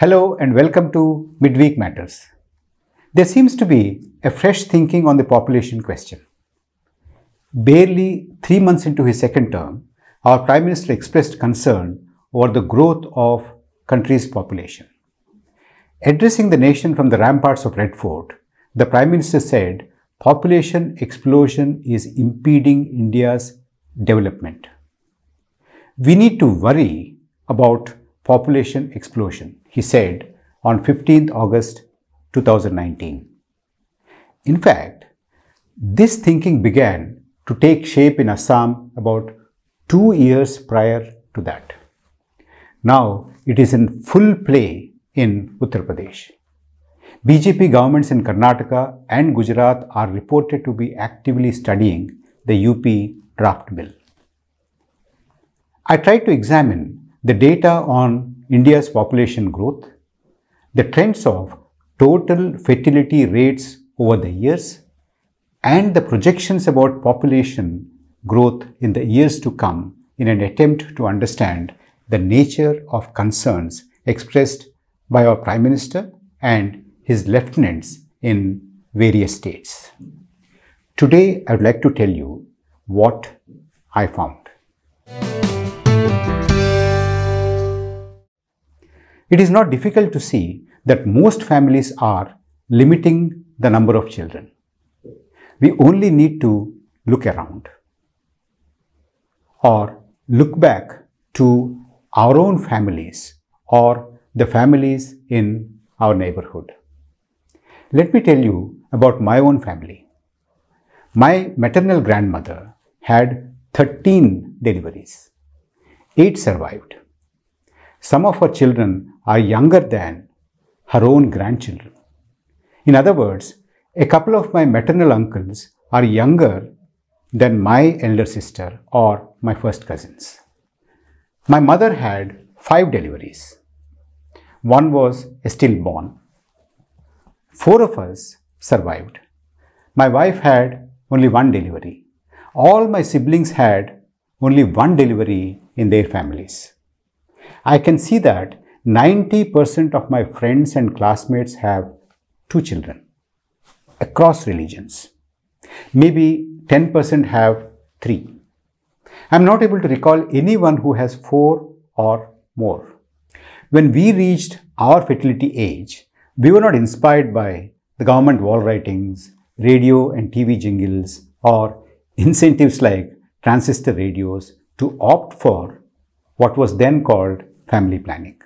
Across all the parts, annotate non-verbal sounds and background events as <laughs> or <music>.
Hello and welcome to Midweek Matters. There seems to be a fresh thinking on the population question. Barely three months into his second term, our Prime Minister expressed concern over the growth of country's population. Addressing the nation from the ramparts of Red Fort, the Prime Minister said population explosion is impeding India's development. We need to worry about population explosion he said on 15th August 2019. In fact, this thinking began to take shape in Assam about two years prior to that. Now it is in full play in Uttar Pradesh. BJP governments in Karnataka and Gujarat are reported to be actively studying the UP draft bill. I tried to examine the data on India's population growth, the trends of total fertility rates over the years, and the projections about population growth in the years to come in an attempt to understand the nature of concerns expressed by our Prime Minister and his lieutenants in various states. Today, I would like to tell you what I found. It is not difficult to see that most families are limiting the number of children. We only need to look around or look back to our own families or the families in our neighborhood. Let me tell you about my own family. My maternal grandmother had 13 deliveries. 8 survived some of her children are younger than her own grandchildren. In other words, a couple of my maternal uncles are younger than my elder sister or my first cousins. My mother had five deliveries. One was stillborn. Four of us survived. My wife had only one delivery. All my siblings had only one delivery in their families. I can see that 90% of my friends and classmates have two children across religions. Maybe 10% have three. I'm not able to recall anyone who has four or more. When we reached our fertility age, we were not inspired by the government wall writings, radio and TV jingles, or <laughs> incentives like transistor radios to opt for what was then called family planning.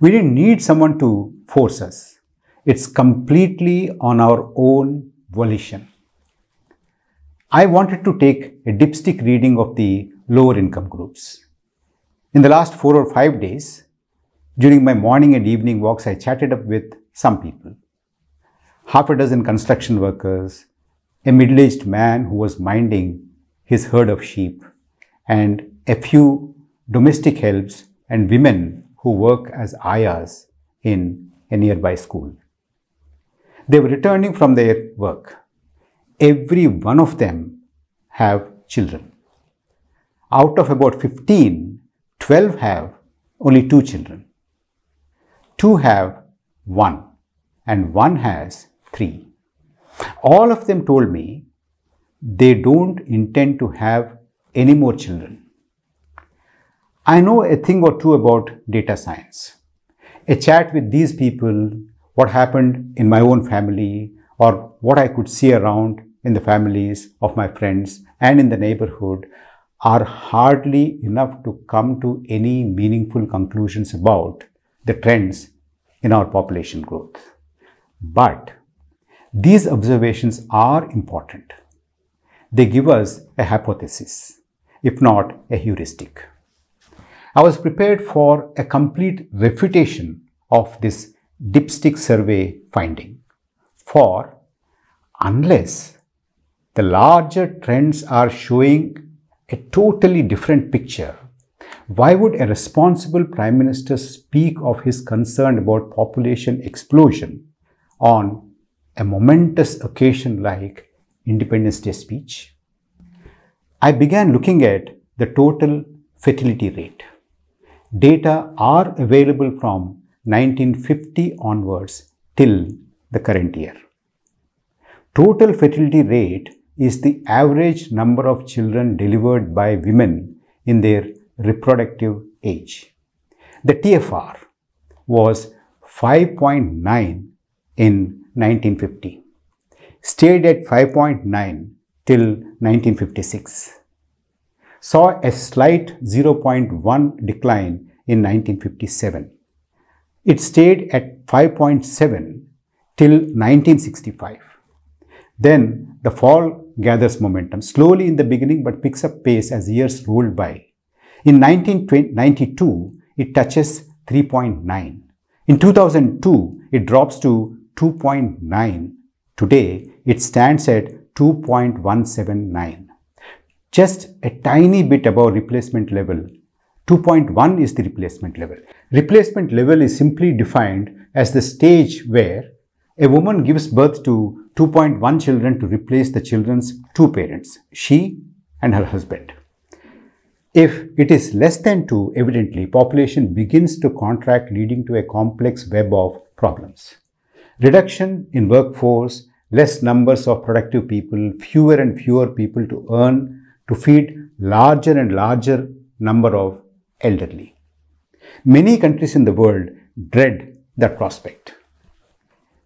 We didn't need someone to force us. It's completely on our own volition. I wanted to take a dipstick reading of the lower income groups. In the last four or five days, during my morning and evening walks, I chatted up with some people. Half a dozen construction workers, a middle aged man who was minding his herd of sheep, and a few domestic helps and women who work as ayahs in a nearby school. They were returning from their work. Every one of them have children. Out of about 15, 12 have only two children. Two have one and one has three. All of them told me they don't intend to have any more children. I know a thing or two about data science. A chat with these people, what happened in my own family, or what I could see around in the families of my friends and in the neighborhood are hardly enough to come to any meaningful conclusions about the trends in our population growth. But these observations are important. They give us a hypothesis, if not a heuristic. I was prepared for a complete refutation of this dipstick survey finding. For unless the larger trends are showing a totally different picture, why would a responsible prime minister speak of his concern about population explosion on a momentous occasion like Independence Day speech? I began looking at the total fertility rate data are available from 1950 onwards till the current year. Total fertility rate is the average number of children delivered by women in their reproductive age. The TFR was 5.9 in 1950, stayed at 5.9 till 1956 saw a slight 0.1 decline in 1957. It stayed at 5.7 till 1965. Then the fall gathers momentum slowly in the beginning but picks up pace as years roll by. In 1992, it touches 3.9. In 2002, it drops to 2.9. Today, it stands at 2.179 just a tiny bit above replacement level. 2.1 is the replacement level. Replacement level is simply defined as the stage where a woman gives birth to 2.1 children to replace the children's two parents, she and her husband. If it is less than 2, evidently population begins to contract leading to a complex web of problems. Reduction in workforce, less numbers of productive people, fewer and fewer people to earn to feed larger and larger number of elderly. Many countries in the world dread that prospect.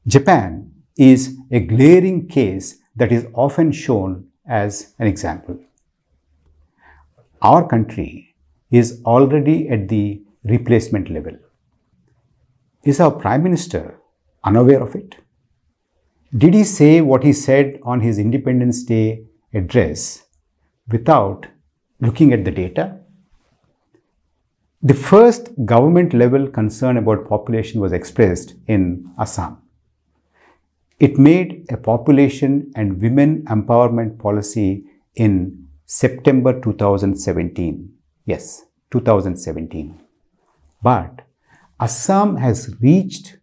Japan is a glaring case that is often shown as an example. Our country is already at the replacement level. Is our Prime Minister unaware of it? Did he say what he said on his Independence Day address without looking at the data. The first government level concern about population was expressed in Assam. It made a population and women empowerment policy in September 2017. Yes, 2017. But Assam has reached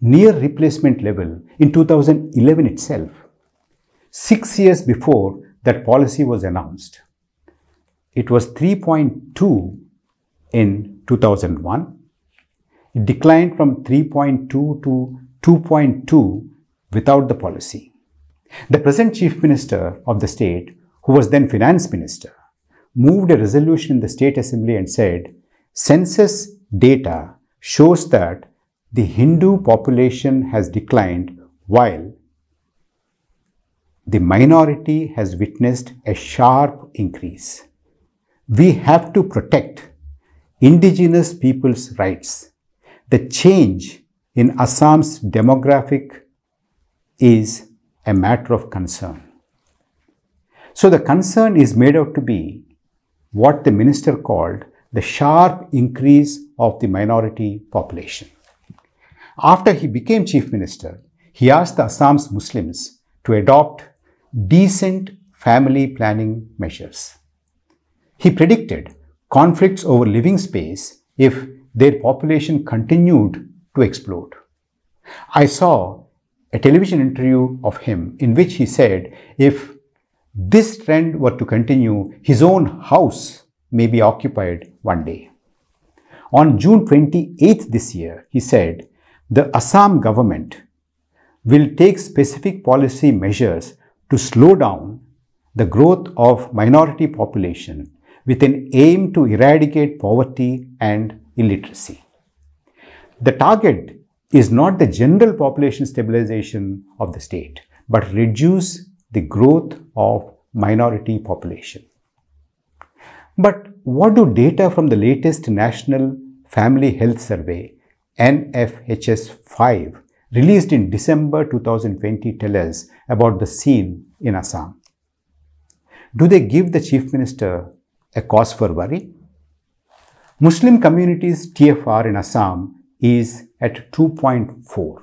near replacement level in 2011 itself. Six years before, that policy was announced. It was 3.2 in 2001. It declined from 3.2 to 2.2 without the policy. The present chief minister of the state, who was then finance minister, moved a resolution in the state assembly and said, census data shows that the Hindu population has declined while the minority has witnessed a sharp increase. We have to protect indigenous people's rights. The change in Assam's demographic is a matter of concern. So the concern is made out to be what the minister called the sharp increase of the minority population. After he became chief minister, he asked the Assam's Muslims to adopt decent family planning measures. He predicted conflicts over living space if their population continued to explode. I saw a television interview of him in which he said if this trend were to continue, his own house may be occupied one day. On June 28th this year, he said, the Assam government will take specific policy measures to slow down the growth of minority population with an aim to eradicate poverty and illiteracy. The target is not the general population stabilization of the state, but reduce the growth of minority population. But what do data from the latest National Family Health Survey, NFHS 5, released in December 2020 tell us about the scene in Assam. Do they give the chief minister a cause for worry? Muslim communities TFR in Assam is at 2.4.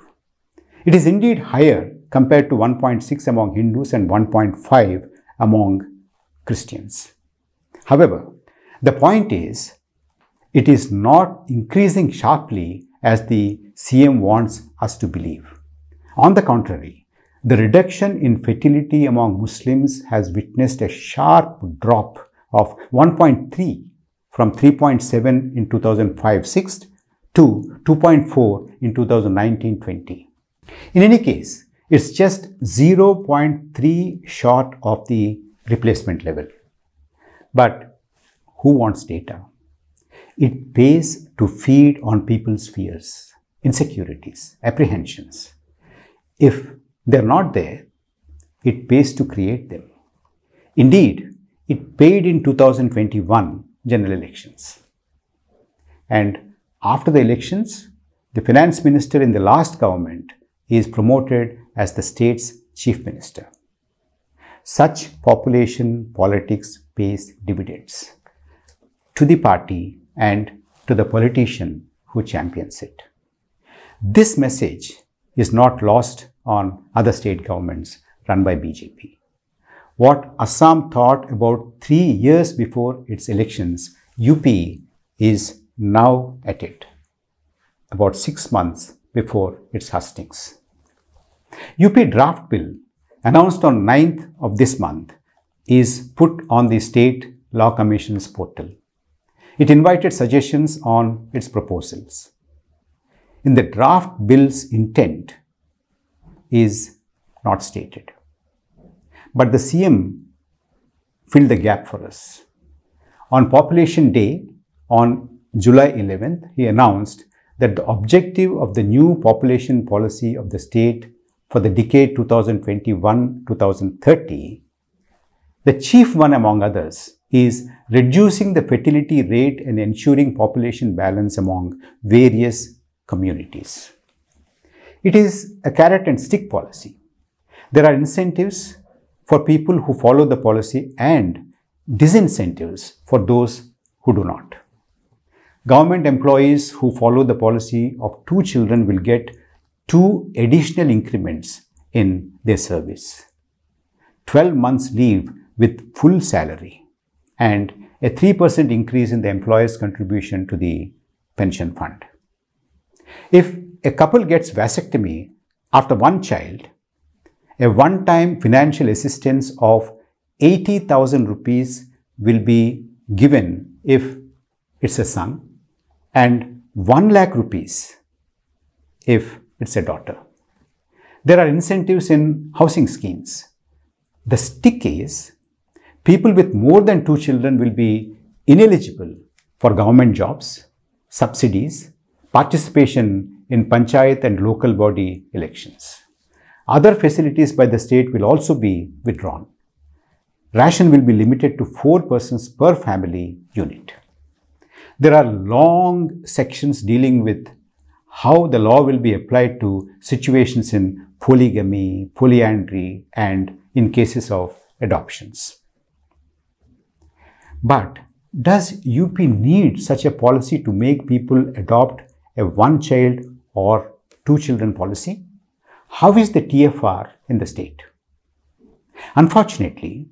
It is indeed higher compared to 1.6 among Hindus and 1.5 among Christians. However, the point is, it is not increasing sharply as the CM wants us to believe. On the contrary, the reduction in fertility among Muslims has witnessed a sharp drop of 1.3 from 3.7 in 2005-6 to 2.4 in 2019-20. In any case, it's just 0.3 short of the replacement level. But who wants data? It pays to feed on people's fears, insecurities, apprehensions. If they are not there. It pays to create them. Indeed, it paid in 2021 general elections. And after the elections, the finance minister in the last government is promoted as the state's chief minister. Such population politics pays dividends to the party and to the politician who champions it. This message is not lost on other state governments run by BJP. What Assam thought about three years before its elections, UP is now at it, about six months before its hustings. UP draft bill announced on 9th of this month is put on the State Law Commission's portal. It invited suggestions on its proposals. In the draft bill's intent, is not stated. But the CM filled the gap for us. On population day, on July 11th, he announced that the objective of the new population policy of the state for the decade 2021-2030, the chief one among others is reducing the fertility rate and ensuring population balance among various communities. It is a carrot and stick policy. There are incentives for people who follow the policy and disincentives for those who do not. Government employees who follow the policy of two children will get two additional increments in their service, 12 months leave with full salary, and a 3% increase in the employer's contribution to the pension fund. If a couple gets vasectomy after one child, a one-time financial assistance of 80,000 rupees will be given if it's a son and 1 lakh rupees if it's a daughter. There are incentives in housing schemes. The stick is people with more than two children will be ineligible for government jobs, subsidies, participation in panchayat and local body elections. Other facilities by the state will also be withdrawn. Ration will be limited to 4 persons per family unit. There are long sections dealing with how the law will be applied to situations in polygamy, polyandry, and in cases of adoptions. But does UP need such a policy to make people adopt a one child or two children policy? How is the TFR in the state? Unfortunately,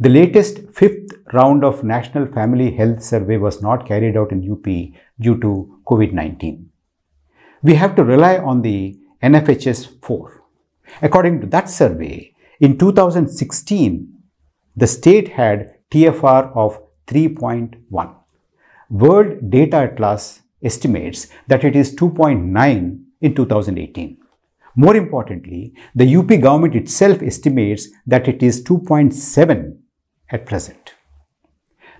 the latest fifth round of National Family Health Survey was not carried out in UP due to COVID-19. We have to rely on the NFHS 4. According to that survey, in 2016, the state had TFR of 3.1. World Data Atlas estimates that it is 2.9 in 2018. More importantly, the UP government itself estimates that it is 2.7 at present.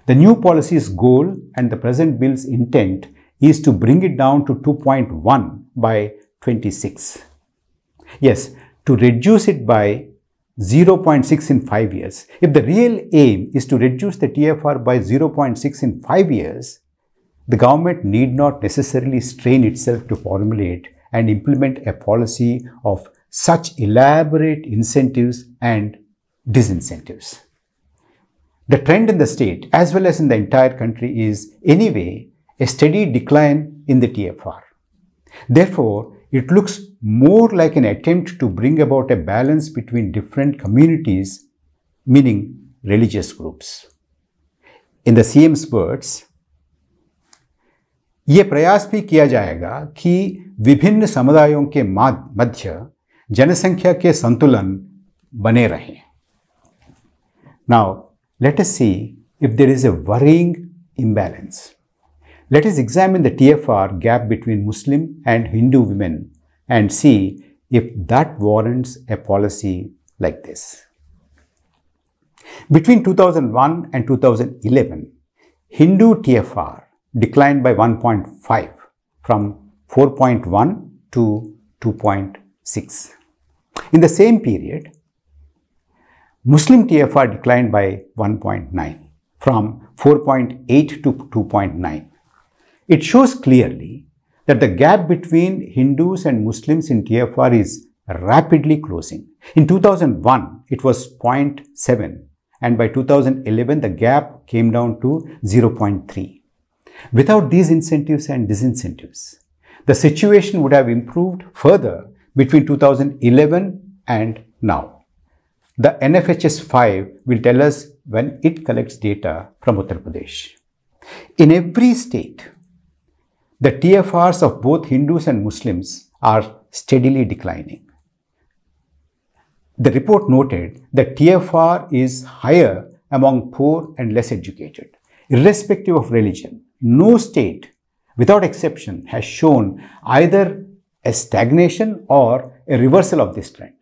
The new policy's goal and the present bill's intent is to bring it down to 2.1 by 26. Yes, to reduce it by 0.6 in 5 years. If the real aim is to reduce the TFR by 0.6 in 5 years, the government need not necessarily strain itself to formulate and implement a policy of such elaborate incentives and disincentives. The trend in the state as well as in the entire country is anyway a steady decline in the TFR. Therefore, it looks more like an attempt to bring about a balance between different communities, meaning religious groups. In the CM's words, ये प्रयास भी किया जाएगा कि विभिन्न समुदायों के मध्य जनसंख्या के संतुलन बने रहे now let us see if there is a worrying imbalance let's examine the T F R gap between Muslim and Hindu women and see if that warrants a policy like this between two thousand one and two thousand eleven Hindu T F R declined by 1.5 from 4.1 to 2.6. In the same period, Muslim TFR declined by 1.9 from 4.8 to 2.9. It shows clearly that the gap between Hindus and Muslims in TFR is rapidly closing. In 2001, it was 0.7 and by 2011, the gap came down to 0.3. Without these incentives and disincentives, the situation would have improved further between 2011 and now. The NFHS 5 will tell us when it collects data from Uttar Pradesh. In every state, the TFRs of both Hindus and Muslims are steadily declining. The report noted that TFR is higher among poor and less educated, irrespective of religion no state without exception has shown either a stagnation or a reversal of this trend.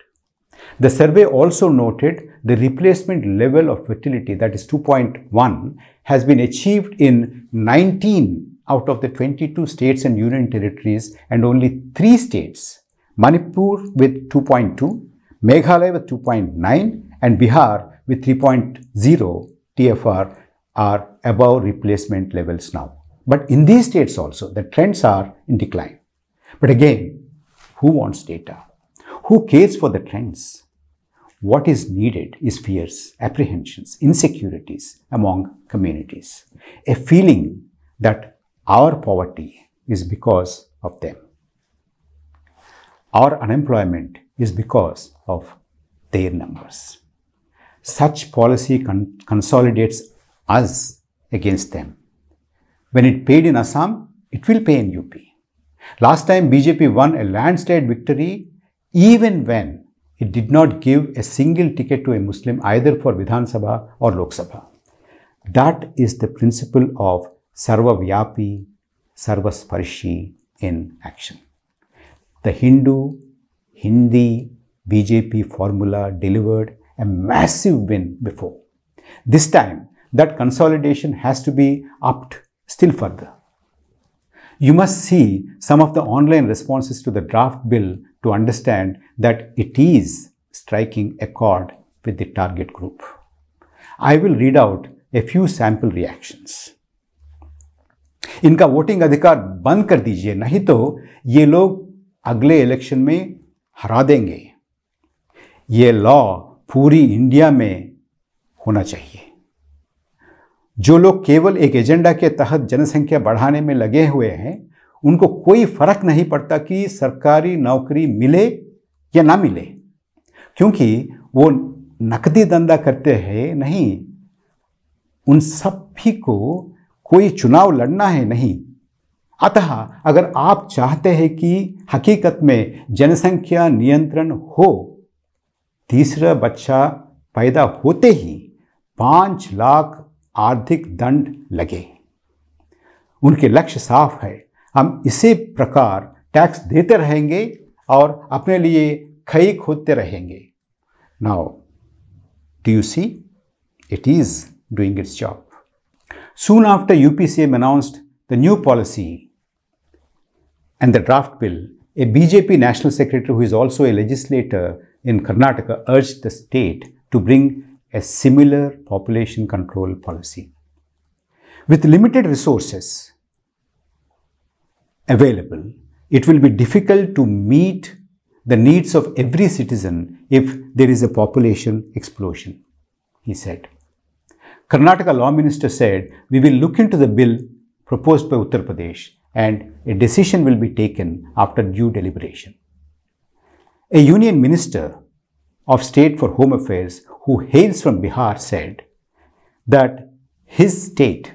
The survey also noted the replacement level of fertility, that is 2.1, has been achieved in 19 out of the 22 states and union territories and only 3 states, Manipur with 2.2, Meghalaya with 2.9 and Bihar with 3.0 TFR are above replacement levels now. But in these states also, the trends are in decline. But again, who wants data? Who cares for the trends? What is needed is fears, apprehensions, insecurities among communities, a feeling that our poverty is because of them. Our unemployment is because of their numbers. Such policy con consolidates us against them. When it paid in Assam, it will pay in UP. Last time BJP won a landslide victory even when it did not give a single ticket to a Muslim either for Vidhan Sabha or Lok Sabha. That is the principle of Sarva Vyapi, Sarva in action. The Hindu, Hindi, BJP formula delivered a massive win before. This time, that consolidation has to be upped still further. You must see some of the online responses to the draft bill to understand that it is striking a chord with the target group. I will read out a few sample reactions. इनका voting अधिकार बंद कर दीजिए नहीं तो ये लोग अगले इलेक्शन में हरा देंगे ये लॉ पूरी इंडिया में होना चाहिए जो लोग केवल एक एजेंडा के तहत जनसंख्या बढ़ाने में लगे हुए हैं उनको कोई फर्क नहीं पड़ता कि सरकारी नौकरी मिले या ना मिले क्योंकि वो नकदी धंधा करते हैं नहीं उन सभी को कोई चुनाव लड़ना है नहीं अतः अगर आप चाहते हैं कि हकीकत में जनसंख्या नियंत्रण हो तीसरा बच्चा पैदा होते ही पाँच लाख आर्थिक दंड लगे उनके लक्ष्य साफ है हम इसी प्रकार टैक्स देते रहेंगे और अपने लिए खई खोदते रहेंगे now do you see it is doing its job soon after U P C M announced the new policy and the draft bill a BJP national secretary who is also a legislator in Karnataka urged the state to bring a similar population control policy. With limited resources available, it will be difficult to meet the needs of every citizen if there is a population explosion, he said. Karnataka law minister said, we will look into the bill proposed by Uttar Pradesh and a decision will be taken after due deliberation. A union minister of state for home affairs who hails from Bihar, said that his state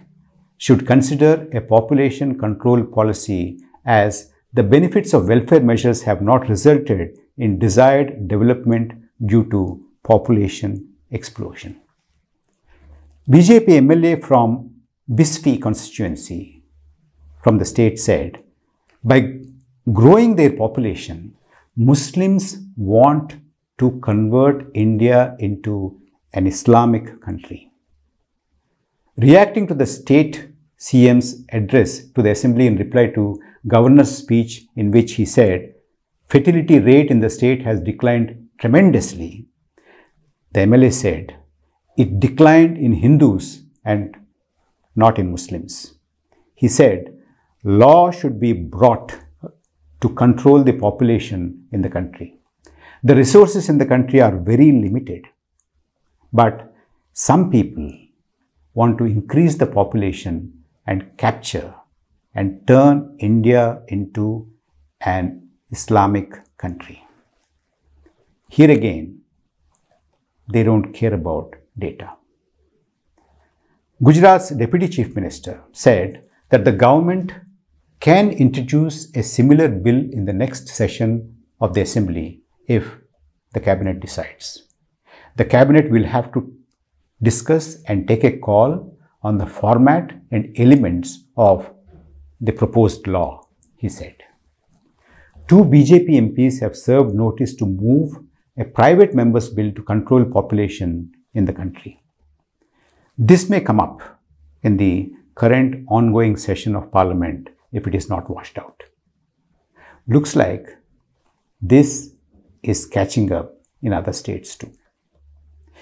should consider a population control policy as the benefits of welfare measures have not resulted in desired development due to population explosion. BJP MLA from Bisfi constituency from the state said, by growing their population, Muslims want to convert India into an Islamic country. Reacting to the state CM's address to the assembly in reply to governor's speech in which he said, fertility rate in the state has declined tremendously. The MLA said, it declined in Hindus and not in Muslims. He said, law should be brought to control the population in the country. The resources in the country are very limited. But some people want to increase the population and capture and turn India into an Islamic country. Here again, they don't care about data. Gujarat's Deputy Chief Minister said that the government can introduce a similar bill in the next session of the Assembly if the cabinet decides. The cabinet will have to discuss and take a call on the format and elements of the proposed law, he said. Two BJP MPs have served notice to move a private member's bill to control population in the country. This may come up in the current ongoing session of parliament if it is not washed out. Looks like this is catching up in other states too.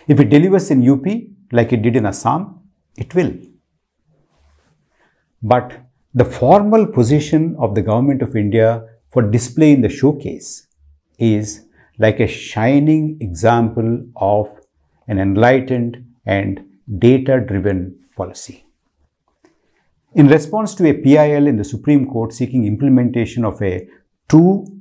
If it delivers in UP like it did in Assam, it will. But the formal position of the Government of India for display in the showcase is like a shining example of an enlightened and data driven policy. In response to a PIL in the Supreme Court seeking implementation of a two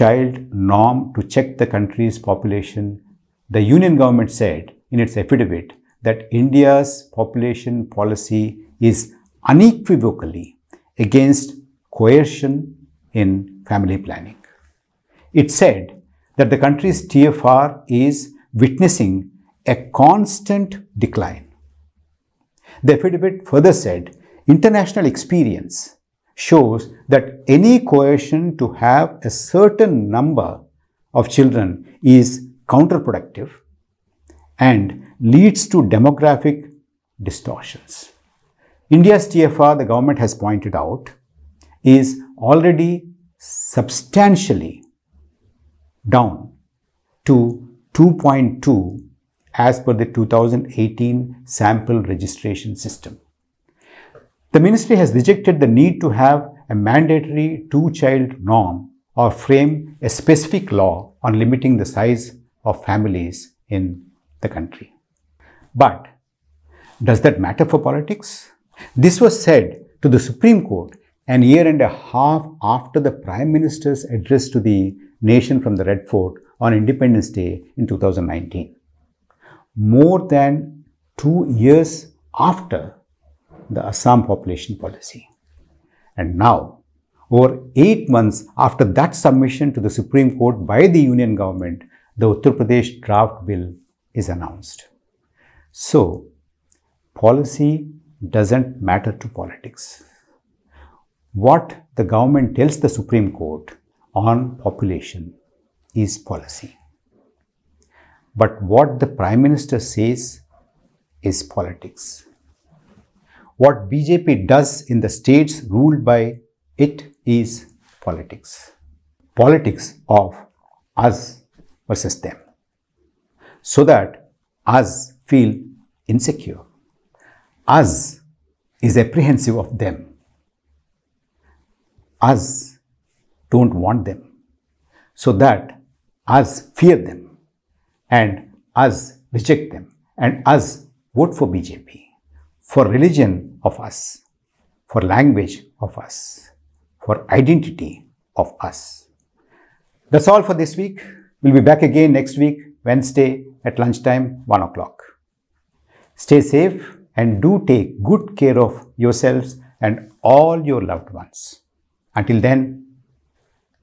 child norm to check the country's population, the Union government said in its affidavit that India's population policy is unequivocally against coercion in family planning. It said that the country's TFR is witnessing a constant decline. The affidavit further said international experience shows that any coercion to have a certain number of children is counterproductive and leads to demographic distortions. India's TFR, the government has pointed out, is already substantially down to 2.2 as per the 2018 sample registration system. The ministry has rejected the need to have a mandatory two child norm or frame a specific law on limiting the size of families in the country. But does that matter for politics? This was said to the Supreme Court an year and a half after the Prime Minister's address to the nation from the Red Fort on Independence Day in 2019. More than two years after the Assam population policy. And now, over eight months after that submission to the Supreme Court by the Union government, the Uttar Pradesh draft bill is announced. So, policy doesn't matter to politics. What the government tells the Supreme Court on population is policy. But what the Prime Minister says is politics. What BJP does in the states ruled by it is politics. Politics of us versus them. So that us feel insecure. Us is apprehensive of them. Us don't want them. So that us fear them and us reject them and us vote for BJP for religion of us, for language of us, for identity of us. That's all for this week. We'll be back again next week, Wednesday at lunchtime, 1 o'clock. Stay safe and do take good care of yourselves and all your loved ones. Until then,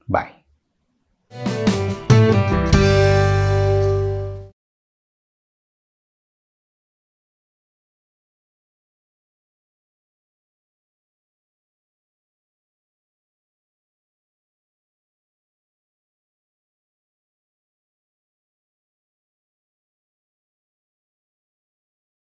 bye.